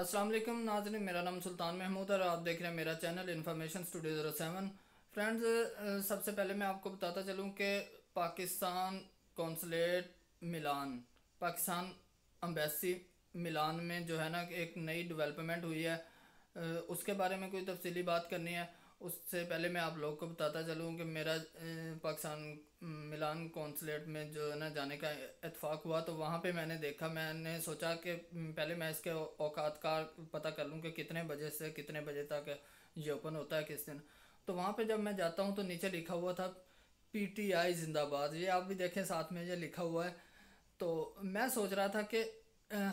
असलम नाजन मेरा नाम सुल्तान महमूद और आप देख रहे हैं मेरा channel information studio zero seven friends सबसे पहले मैं आपको बताता चलूँ कि Pakistan consulate Milan Pakistan embassy Milan में जो है ना एक नई डेवलपमेंट हुई है उसके बारे में कोई तफसीली बात करनी है उससे पहले मैं आप लोग को बताता चलूँ कि मेरा पाकिस्तान मिलान कौंसलेट में जो है ना जाने का इतफाक़ हुआ तो वहाँ पे मैंने देखा मैंने सोचा कि पहले मैं इसके औकात का पता कर लूँ कि कितने बजे से कितने बजे तक ये ओपन होता है किस दिन तो वहाँ पे जब मैं जाता हूँ तो नीचे लिखा हुआ था पीटीआई जिंदाबाद ये आप भी देखें साथ में ये लिखा हुआ है तो मैं सोच रहा था कि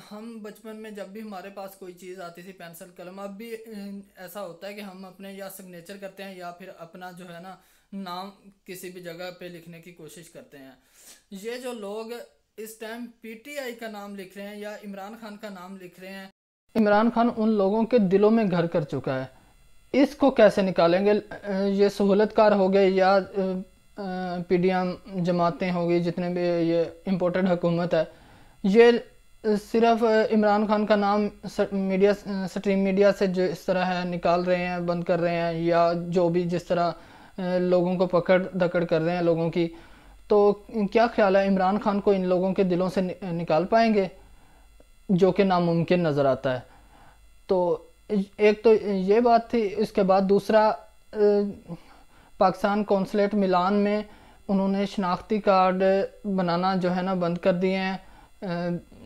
हम बचपन में जब भी हमारे पास कोई चीज़ आती थी पेंसिल कलम अब भी ऐसा होता है कि हम अपने या सिग्नेचर करते हैं या फिर अपना जो है ना नाम किसी भी जगह पे लिखने की कोशिश करते हैं ये जो लोग इस टाइम पीटीआई का नाम लिख रहे हैं या इमरान खान का नाम लिख रहे हैं इमरान खान उन लोगों के दिलों में घर कर चुका है इसको कैसे निकालेंगे ये सहूलतकार हो गए या पी डी एम जमातें होगी जितने भी ये इम्पोर्टेंट हुकूमत है ये सिर्फ इमरान खान का नाम मीडिया स्ट्रीम मीडिया से जो इस तरह है निकाल रहे हैं बंद कर रहे हैं या जो भी जिस तरह लोगों को पकड़ धकड़ कर रहे हैं लोगों की तो क्या ख्याल है इमरान खान को इन लोगों के दिलों से निकाल पाएंगे जो कि नामुमकिन नज़र आता है तो एक तो ये बात थी इसके बाद दूसरा पाकिस्तान कौंसलेट मिलान में उन्होंने शनाख्ती कार्ड बनाना जो है ना बंद कर दिए हैं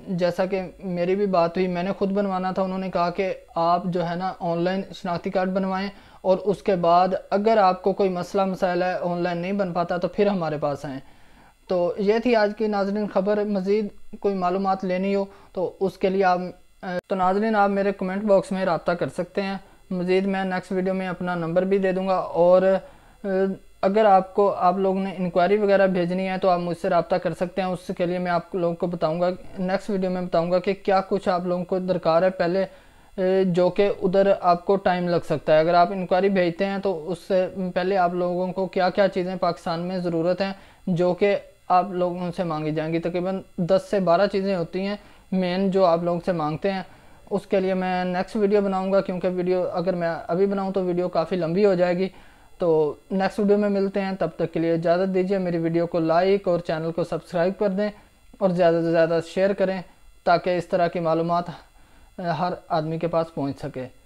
जैसा कि मेरी भी बात हुई मैंने खुद बनवाना था उन्होंने कहा कि आप जो है ना ऑनलाइन शनाख्ती कार्ड बनवाएं और उसके बाद अगर आपको कोई मसला मसाइल है ऑनलाइन नहीं बन पाता तो फिर हमारे पास आएँ तो ये थी आज की नाजरन खबर मज़ीद कोई मालूम लेनी हो तो उसके लिए आप तो नाजरन आप मेरे कमेंट बॉक्स में रबता कर सकते हैं मज़ीद मैं नेक्स्ट वीडियो में अपना नंबर भी दे दूँगा और अगर आपको आप लोगों ने इंक्वायरी वगैरह भेजनी है तो आप मुझसे रबता कर सकते हैं उसके लिए मैं आप लोगों को बताऊंगा नेक्स्ट वीडियो में बताऊंगा कि क्या कुछ आप लोगों को दरकार है पहले जो कि उधर आपको टाइम लग सकता है अगर आप इंक्वायरी भेजते हैं तो उससे पहले आप लोगों को क्या क्या चीज़ें पाकिस्तान में ज़रूरत हैं जो कि आप लोगों से मांगी जाएंगी तकरीबन दस से बारह चीज़ें होती हैं मेन जो आप लोगों से मांगते हैं उसके लिए मैं नेक्स्ट वीडियो बनाऊंगा क्योंकि वीडियो अगर मैं अभी बनाऊं तो वीडियो काफ़ी लंबी हो जाएगी तो नेक्स्ट वीडियो में मिलते हैं तब तक के लिए इजाज़त दीजिए मेरी वीडियो को लाइक और चैनल को सब्सक्राइब कर दें और ज़्यादा से ज़्यादा शेयर करें ताकि इस तरह की मालूम हर आदमी के पास पहुँच सके